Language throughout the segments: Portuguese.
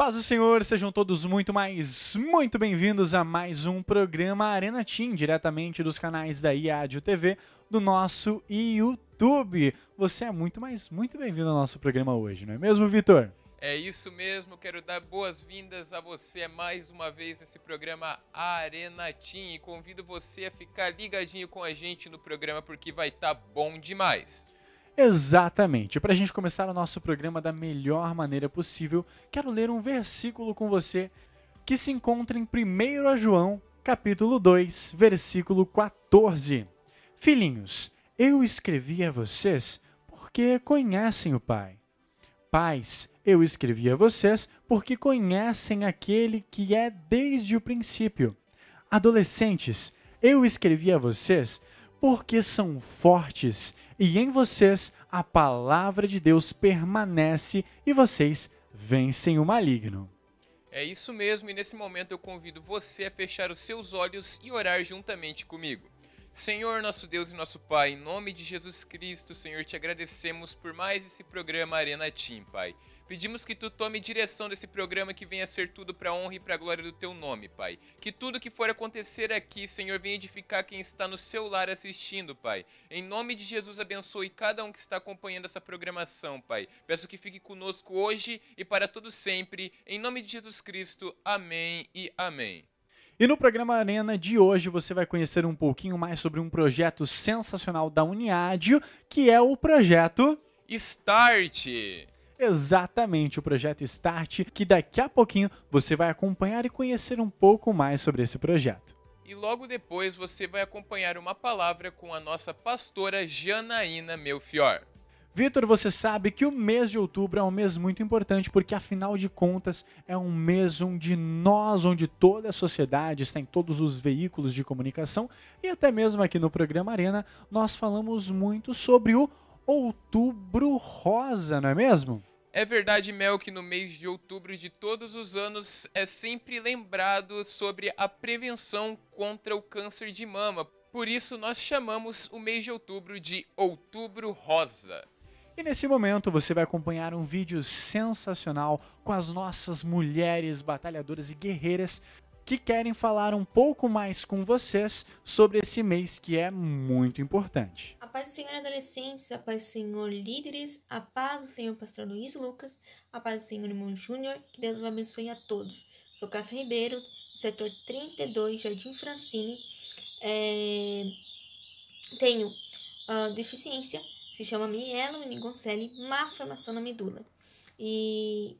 Paz do Senhor, sejam todos muito mais, muito bem-vindos a mais um programa Arena Team, diretamente dos canais da IAdio TV, do nosso YouTube. Você é muito mais, muito bem-vindo ao nosso programa hoje, não é mesmo, Vitor? É isso mesmo, quero dar boas-vindas a você mais uma vez nesse programa Arena Team e convido você a ficar ligadinho com a gente no programa porque vai estar tá bom demais. Exatamente. Para a gente começar o nosso programa da melhor maneira possível, quero ler um versículo com você que se encontra em 1 João, capítulo 2, versículo 14. Filhinhos, eu escrevi a vocês porque conhecem o Pai. Pais, eu escrevi a vocês porque conhecem aquele que é desde o princípio. Adolescentes, eu escrevi a vocês porque são fortes e em vocês a palavra de Deus permanece e vocês vencem o maligno. É isso mesmo, e nesse momento eu convido você a fechar os seus olhos e orar juntamente comigo. Senhor, nosso Deus e nosso Pai, em nome de Jesus Cristo, Senhor, te agradecemos por mais esse programa Arena Team, Pai. Pedimos que tu tome direção desse programa que venha ser tudo para honra e para glória do teu nome, Pai. Que tudo que for acontecer aqui, Senhor, venha edificar quem está no seu lar assistindo, Pai. Em nome de Jesus, abençoe cada um que está acompanhando essa programação, Pai. Peço que fique conosco hoje e para todo sempre. Em nome de Jesus Cristo. Amém e amém. E no programa Arena de hoje você vai conhecer um pouquinho mais sobre um projeto sensacional da Uniádio, que é o projeto Start. Exatamente, o projeto Start, que daqui a pouquinho você vai acompanhar e conhecer um pouco mais sobre esse projeto. E logo depois você vai acompanhar uma palavra com a nossa pastora Janaína Melfior. Vitor, você sabe que o mês de outubro é um mês muito importante porque, afinal de contas, é um mês onde nós, onde toda a sociedade está em todos os veículos de comunicação e até mesmo aqui no programa Arena, nós falamos muito sobre o Outubro Rosa, não é mesmo? É verdade, Mel, que no mês de outubro de todos os anos é sempre lembrado sobre a prevenção contra o câncer de mama. Por isso, nós chamamos o mês de outubro de Outubro Rosa. E nesse momento você vai acompanhar um vídeo sensacional com as nossas mulheres batalhadoras e guerreiras que querem falar um pouco mais com vocês sobre esse mês que é muito importante. A paz do Senhor adolescentes, a paz do Senhor líderes, a paz do Senhor pastor Luiz Lucas, a paz do Senhor irmão Júnior, que Deus o abençoe a todos. Sou Cássia Ribeiro, do setor 32, Jardim Francine. É... Tenho uh, deficiência se chama Mielo Goncelli, má formação na medula. E,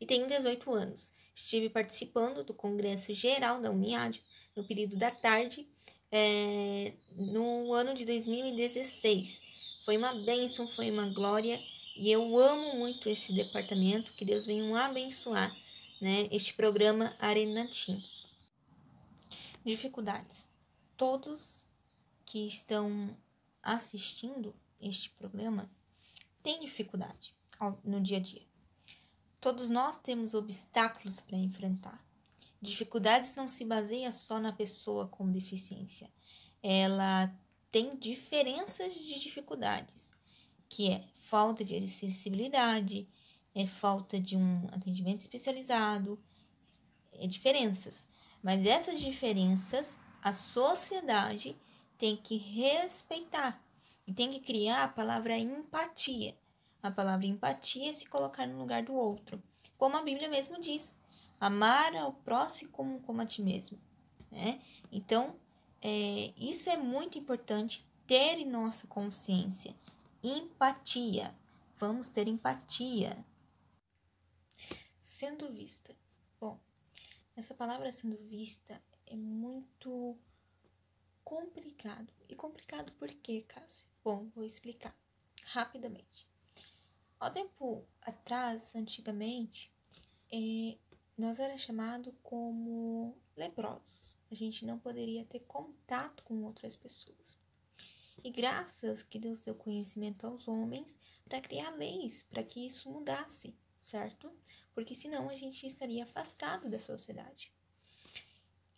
e tenho 18 anos. Estive participando do Congresso Geral da Uniad no período da tarde, é, no ano de 2016. Foi uma bênção, foi uma glória e eu amo muito esse departamento. Que Deus venha abençoar né, este programa Arenatim. Dificuldades. Todos que estão assistindo este programa tem dificuldade no dia a dia. Todos nós temos obstáculos para enfrentar. Dificuldades não se baseia só na pessoa com deficiência. Ela tem diferenças de dificuldades, que é falta de acessibilidade, é falta de um atendimento especializado, é diferenças. Mas essas diferenças a sociedade tem que respeitar e tem que criar a palavra empatia. A palavra empatia é se colocar no lugar do outro. Como a Bíblia mesmo diz, amar ao próximo como, como a ti mesmo. Né? Então, é, isso é muito importante ter em nossa consciência. Empatia. Vamos ter empatia. Sendo vista. Bom, essa palavra sendo vista é muito complicado. E complicado por quê, Cássio? Bom, vou explicar rapidamente. Há tempo atrás, antigamente, é, nós era chamado como leprosos. A gente não poderia ter contato com outras pessoas. E graças que Deus deu conhecimento aos homens para criar leis para que isso mudasse, certo? Porque senão a gente estaria afastado da sociedade.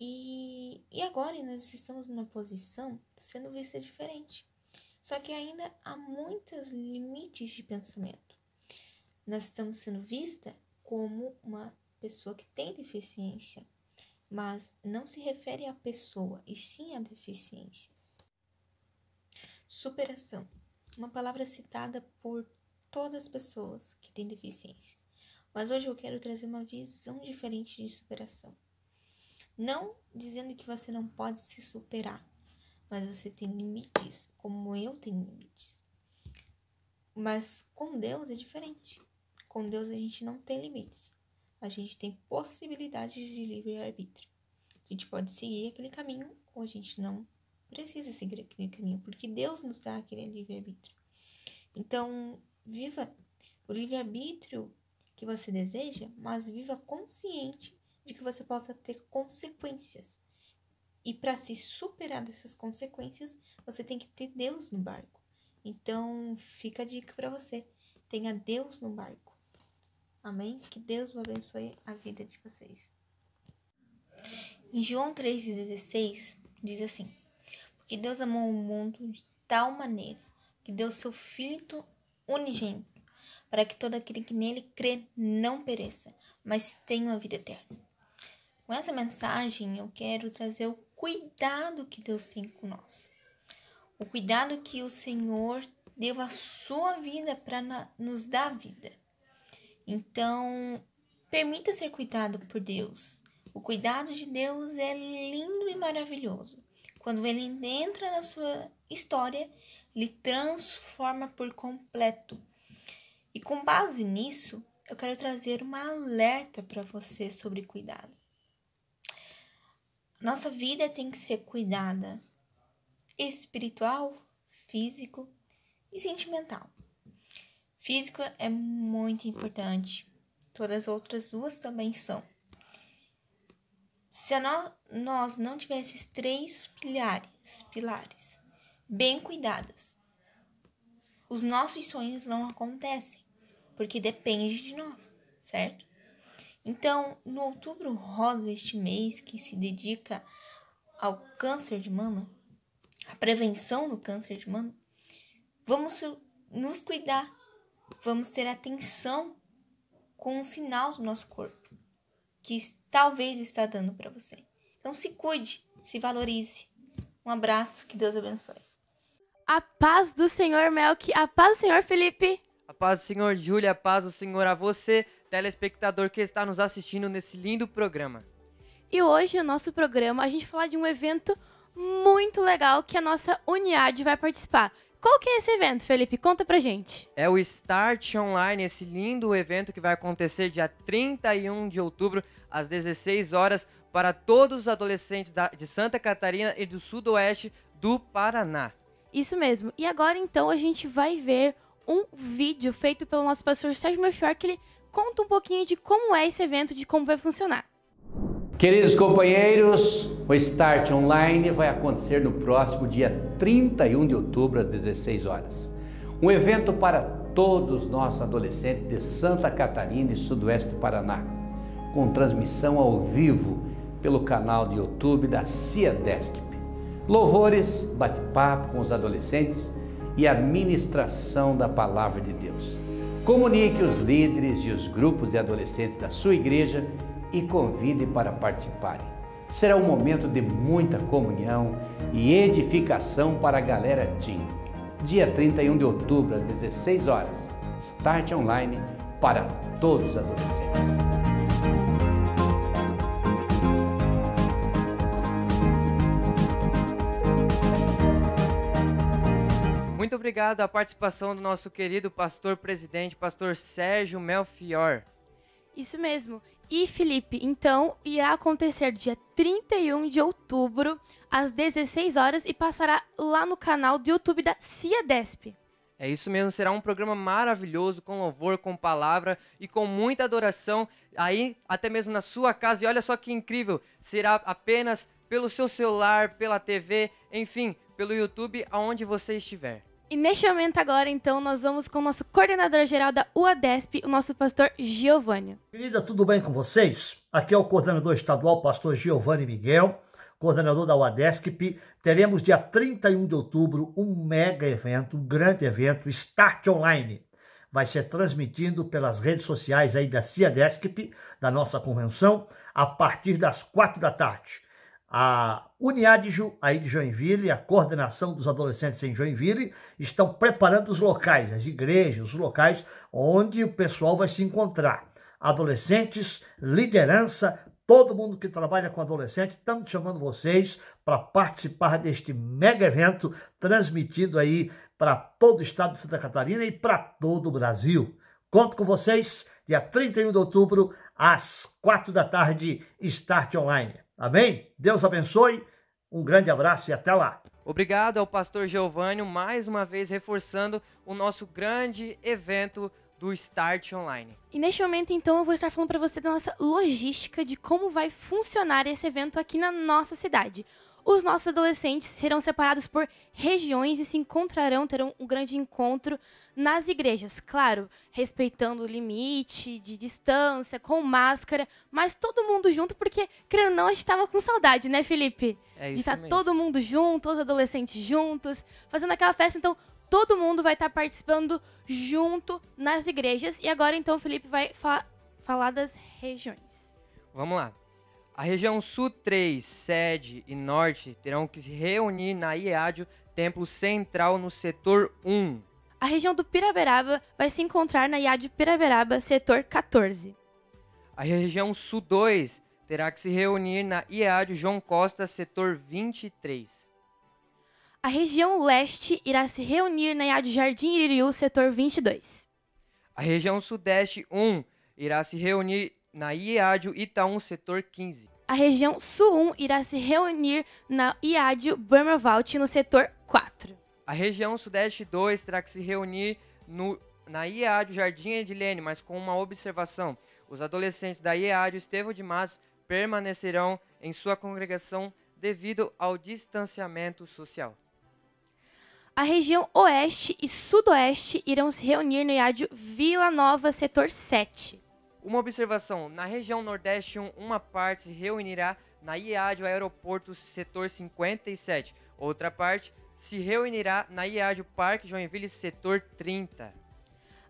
E, e agora né, nós estamos numa posição sendo vista diferente. Só que ainda há muitos limites de pensamento. Nós estamos sendo vista como uma pessoa que tem deficiência, mas não se refere à pessoa, e sim à deficiência. Superação uma palavra citada por todas as pessoas que têm deficiência. Mas hoje eu quero trazer uma visão diferente de superação. Não dizendo que você não pode se superar, mas você tem limites, como eu tenho limites. Mas com Deus é diferente. Com Deus a gente não tem limites. A gente tem possibilidades de livre-arbítrio. A gente pode seguir aquele caminho ou a gente não precisa seguir aquele caminho, porque Deus nos dá aquele livre-arbítrio. Então, viva o livre-arbítrio que você deseja, mas viva consciente de que você possa ter consequências. E para se superar dessas consequências, você tem que ter Deus no barco. Então, fica a dica para você: tenha Deus no barco. Amém? Que Deus abençoe a vida de vocês. Em João 3,16 diz assim: Porque Deus amou o mundo de tal maneira que deu seu Filho unigênito, para que todo aquele que nele crê não pereça, mas tenha uma vida eterna essa mensagem, eu quero trazer o cuidado que Deus tem com nós. O cuidado que o Senhor deu a sua vida para nos dar vida. Então, permita ser cuidado por Deus. O cuidado de Deus é lindo e maravilhoso. Quando ele entra na sua história, ele transforma por completo. E com base nisso, eu quero trazer uma alerta para você sobre cuidado. Nossa vida tem que ser cuidada, espiritual, físico e sentimental. Físico é muito importante, todas as outras duas também são. Se nós não tivéssemos três pilares, pilares bem cuidadas, os nossos sonhos não acontecem, porque depende de nós, certo? Então, no outubro rosa, este mês que se dedica ao câncer de mama, à prevenção do câncer de mama, vamos nos cuidar, vamos ter atenção com um sinal do nosso corpo que talvez está dando para você. Então, se cuide, se valorize. Um abraço, que Deus abençoe. A paz do Senhor, Melk. A paz do Senhor, Felipe. A paz do Senhor, Júlia. A paz do Senhor a você telespectador que está nos assistindo nesse lindo programa. E hoje, no nosso programa, a gente fala de um evento muito legal que a nossa Uniad vai participar. Qual que é esse evento, Felipe? Conta pra gente. É o Start Online, esse lindo evento que vai acontecer dia 31 de outubro, às 16 horas, para todos os adolescentes da, de Santa Catarina e do sudoeste do Paraná. Isso mesmo. E agora, então, a gente vai ver um vídeo feito pelo nosso pastor Sérgio Melchior, que ele conta um pouquinho de como é esse evento, de como vai funcionar. Queridos companheiros, o Start Online vai acontecer no próximo dia 31 de outubro às 16 horas. Um evento para todos os nossos adolescentes de Santa Catarina e Sudoeste do Paraná, com transmissão ao vivo pelo canal de YouTube da Cia CIADESC. Louvores, bate-papo com os adolescentes e a ministração da palavra de Deus. Comunique os líderes e os grupos de adolescentes da sua igreja e convide para participarem. Será um momento de muita comunhão e edificação para a galera Team. Dia 31 de outubro, às 16 horas. Start online para todos os adolescentes. Muito obrigado à participação do nosso querido pastor presidente, pastor Sérgio Melfior. Isso mesmo. E Felipe, então irá acontecer dia 31 de outubro, às 16 horas, e passará lá no canal do YouTube da CIADESP. É isso mesmo, será um programa maravilhoso, com louvor, com palavra e com muita adoração, aí até mesmo na sua casa. E olha só que incrível, será apenas pelo seu celular, pela TV, enfim, pelo YouTube, aonde você estiver. E neste momento agora, então, nós vamos com o nosso coordenador geral da UADESP, o nosso pastor Giovanni. Querida, tudo bem com vocês? Aqui é o coordenador estadual, pastor Giovanni Miguel, coordenador da UADESP. Teremos dia 31 de outubro um mega evento, um grande evento, Start Online. Vai ser transmitido pelas redes sociais aí da CIADESP, da nossa convenção, a partir das quatro da tarde a Uniadju, aí de Joinville, a coordenação dos adolescentes em Joinville, estão preparando os locais, as igrejas, os locais onde o pessoal vai se encontrar. Adolescentes, liderança, todo mundo que trabalha com adolescente, estamos chamando vocês para participar deste mega evento transmitido aí para todo o estado de Santa Catarina e para todo o Brasil. Conto com vocês, dia 31 de outubro, às 4 da tarde, start online. Amém? Deus abençoe. Um grande abraço e até lá. Obrigado ao pastor Giovânio, mais uma vez reforçando o nosso grande evento do Start Online. E neste momento, então, eu vou estar falando para você da nossa logística de como vai funcionar esse evento aqui na nossa cidade. Os nossos adolescentes serão separados por regiões e se encontrarão, terão um grande encontro nas igrejas. Claro, respeitando o limite de distância, com máscara, mas todo mundo junto, porque, crendo ou não, a gente estava com saudade, né, Felipe? É isso de tá estar mesmo. todo mundo junto, os adolescentes juntos, fazendo aquela festa. Então, todo mundo vai estar tá participando junto nas igrejas. E agora, então, o Felipe vai fa falar das regiões. Vamos lá. A região Sul 3, Sede e Norte terão que se reunir na IEADIO Templo Central no Setor 1. A região do Piraberaba vai se encontrar na IAD Piraberaba, Setor 14. A região Sul 2 terá que se reunir na IEAD João Costa, Setor 23. A região Leste irá se reunir na IAD Jardim Iririú, Setor 22. A região Sudeste 1 irá se reunir na IEADIO Itaú Setor 15. A região Sul 1 irá se reunir na IEADIO Burmavalt no Setor 4. A região Sudeste 2 terá que se reunir no, na IEADIO Jardim Edilene, mas com uma observação. Os adolescentes da IEADIO Estevão de Matos permanecerão em sua congregação devido ao distanciamento social. A região Oeste e Sudoeste irão se reunir no IADIO Vila Nova, Setor 7. Uma observação, na região Nordeste, uma parte se reunirá na IAD, aeroporto setor 57. Outra parte se reunirá na IAD, Parque Joinville, setor 30.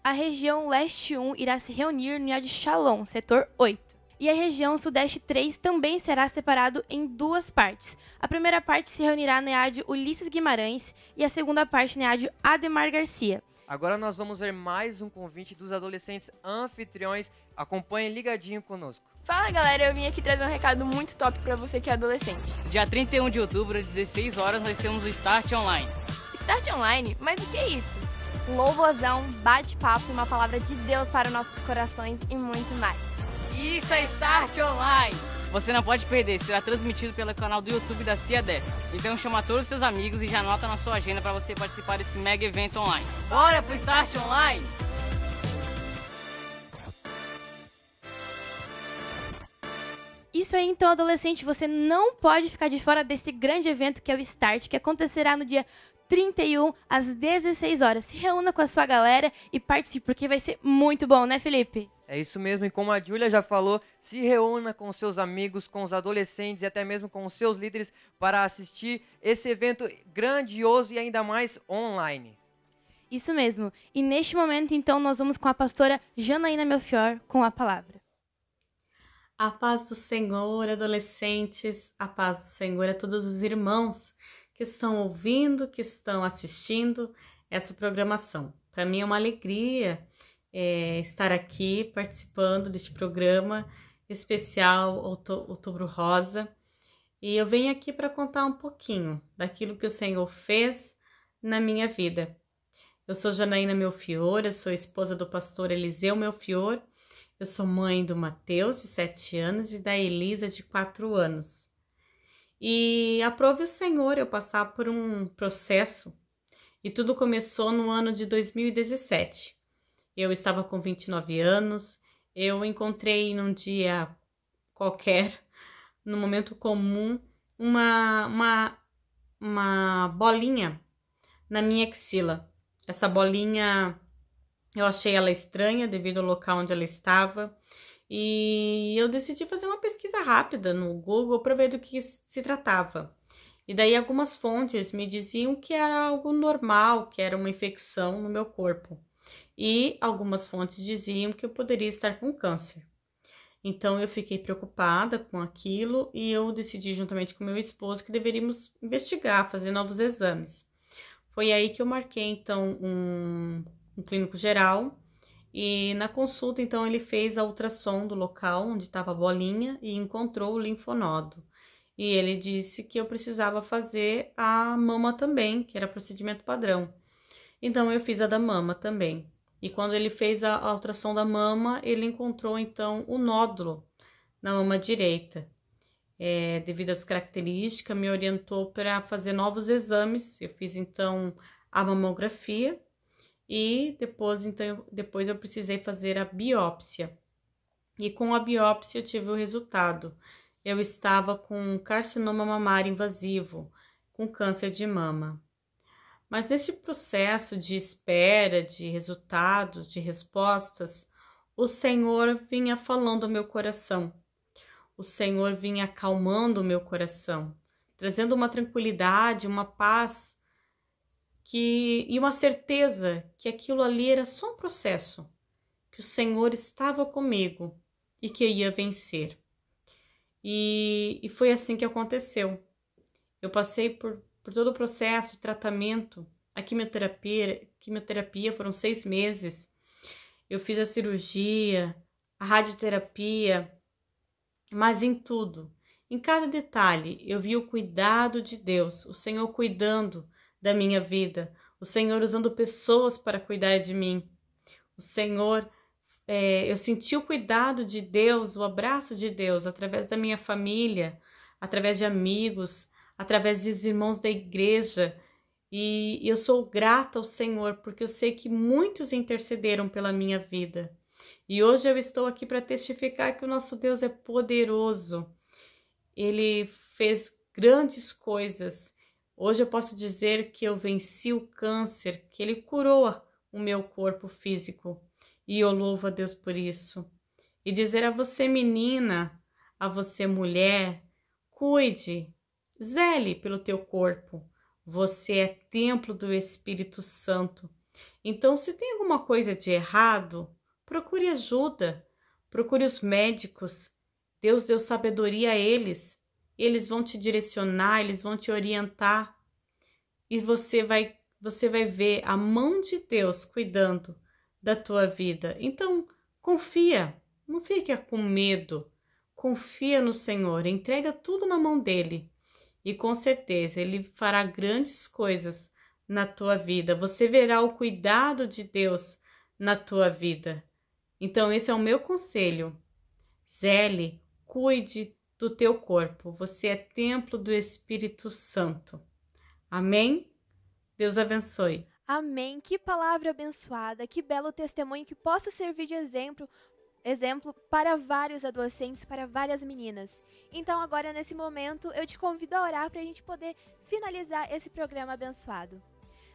A região Leste 1 irá se reunir no IAD Shalom, setor 8 e a região Sudeste 3 também será separado em duas partes. A primeira parte se reunirá no IAD Ulisses Guimarães e a segunda parte no IAD Ademar Garcia. Agora nós vamos ver mais um convite dos adolescentes anfitriões. Acompanhe ligadinho conosco. Fala galera, eu vim aqui trazer um recado muito top para você que é adolescente. Dia 31 de outubro, às 16 horas, nós temos o Start Online. Start Online? Mas o que é isso? Louvozão, bate-papo, uma palavra de Deus para nossos corações e muito mais. Isso é Start Online! Você não pode perder, será transmitido pelo canal do YouTube da CIA 10. Então chama todos seus amigos e já anota na sua agenda para você participar desse mega evento online. Bora pro Start Online! Isso aí, então, adolescente, você não pode ficar de fora desse grande evento que é o Start, que acontecerá no dia 31 às 16 horas. Se reúna com a sua galera e participe, porque vai ser muito bom, né, Felipe? É isso mesmo, e como a Júlia já falou, se reúna com seus amigos, com os adolescentes e até mesmo com os seus líderes para assistir esse evento grandioso e ainda mais online. Isso mesmo. E neste momento, então, nós vamos com a pastora Janaína Melfior com a palavra. A paz do Senhor, adolescentes, a paz do Senhor a todos os irmãos que estão ouvindo, que estão assistindo essa programação. Para mim é uma alegria é, estar aqui participando deste programa especial Outubro Rosa. E eu venho aqui para contar um pouquinho daquilo que o Senhor fez na minha vida. Eu sou Janaína Melfior, eu sou esposa do pastor Eliseu Melfior, eu sou mãe do Mateus, de 7 anos, e da Elisa, de 4 anos. E aprove o Senhor eu passar por um processo. E tudo começou no ano de 2017. Eu estava com 29 anos, eu encontrei num dia qualquer, no momento comum, uma, uma, uma bolinha na minha axila. Essa bolinha eu achei ela estranha devido ao local onde ela estava. E eu decidi fazer uma pesquisa rápida no Google para ver do que se tratava. E daí algumas fontes me diziam que era algo normal, que era uma infecção no meu corpo. E algumas fontes diziam que eu poderia estar com câncer. Então eu fiquei preocupada com aquilo e eu decidi juntamente com meu esposo que deveríamos investigar, fazer novos exames. Foi aí que eu marquei então um, um clínico geral e na consulta, então, ele fez a ultrassom do local onde estava a bolinha e encontrou o linfonodo. E ele disse que eu precisava fazer a mama também, que era procedimento padrão. Então, eu fiz a da mama também. E quando ele fez a, ultrassom da mama, ele encontrou, então, o nódulo na mama direita. É, devido às características, me orientou para fazer novos exames. Eu fiz, então, a mamografia e depois, então, depois eu precisei fazer a biópsia. E com a biópsia eu tive o resultado. Eu estava com carcinoma mamário invasivo, com câncer de mama. Mas nesse processo de espera, de resultados, de respostas, o Senhor vinha falando ao meu coração. O Senhor vinha acalmando o meu coração, trazendo uma tranquilidade, uma paz que e uma certeza que aquilo ali era só um processo, que o Senhor estava comigo e que eu ia vencer. E, e foi assim que aconteceu. Eu passei por, por todo o processo, tratamento, a quimioterapia, quimioterapia foram seis meses. Eu fiz a cirurgia, a radioterapia, mas em tudo, em cada detalhe, eu vi o cuidado de Deus, o Senhor cuidando da minha vida, o Senhor usando pessoas para cuidar de mim. O Senhor, é, eu senti o cuidado de Deus, o abraço de Deus através da minha família, através de amigos, através dos irmãos da igreja. E eu sou grata ao Senhor porque eu sei que muitos intercederam pela minha vida. E hoje eu estou aqui para testificar que o nosso Deus é poderoso. Ele fez grandes coisas Hoje eu posso dizer que eu venci o câncer, que ele curou o meu corpo físico. E eu louvo a Deus por isso. E dizer a você, menina, a você, mulher, cuide, zele pelo teu corpo. Você é templo do Espírito Santo. Então, se tem alguma coisa de errado, procure ajuda, procure os médicos. Deus deu sabedoria a eles eles vão te direcionar, eles vão te orientar e você vai você vai ver a mão de Deus cuidando da tua vida. Então, confia, não fica com medo. Confia no Senhor, entrega tudo na mão dele e com certeza ele fará grandes coisas na tua vida. Você verá o cuidado de Deus na tua vida. Então, esse é o meu conselho. Zele, cuide do teu corpo. Você é templo do Espírito Santo. Amém? Deus abençoe. Amém. Que palavra abençoada, que belo testemunho que possa servir de exemplo, exemplo para vários adolescentes, para várias meninas. Então, agora nesse momento, eu te convido a orar para a gente poder finalizar esse programa abençoado.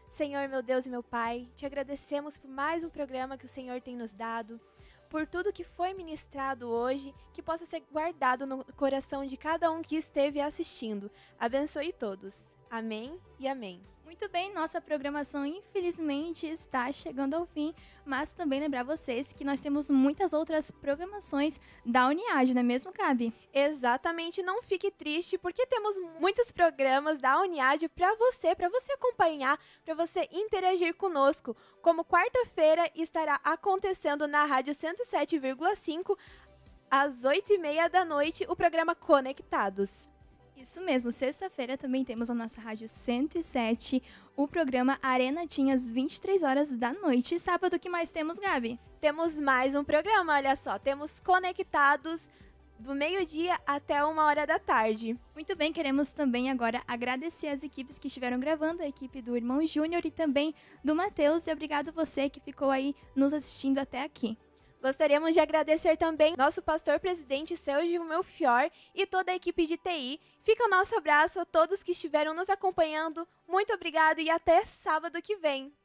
Senhor, meu Deus e meu Pai, te agradecemos por mais um programa que o Senhor tem nos dado por tudo que foi ministrado hoje, que possa ser guardado no coração de cada um que esteve assistindo. Abençoe todos. Amém e amém. Muito bem, nossa programação infelizmente está chegando ao fim, mas também lembrar vocês que nós temos muitas outras programações da Uniage, não é mesmo, Cabe? Exatamente, não fique triste porque temos muitos programas da Uniage para você, para você acompanhar, para você interagir conosco. Como quarta-feira estará acontecendo na Rádio 107,5 às 8h30 da noite o programa Conectados. Isso mesmo, sexta-feira também temos a nossa Rádio 107, o programa Arena Tinha às 23 horas da noite. sábado, o que mais temos, Gabi? Temos mais um programa, olha só. Temos Conectados do meio-dia até uma hora da tarde. Muito bem, queremos também agora agradecer as equipes que estiveram gravando, a equipe do Irmão Júnior e também do Matheus. E obrigado você que ficou aí nos assistindo até aqui. Gostaríamos de agradecer também nosso pastor presidente Sérgio Melfior e toda a equipe de TI. Fica o nosso abraço a todos que estiveram nos acompanhando. Muito obrigado e até sábado que vem.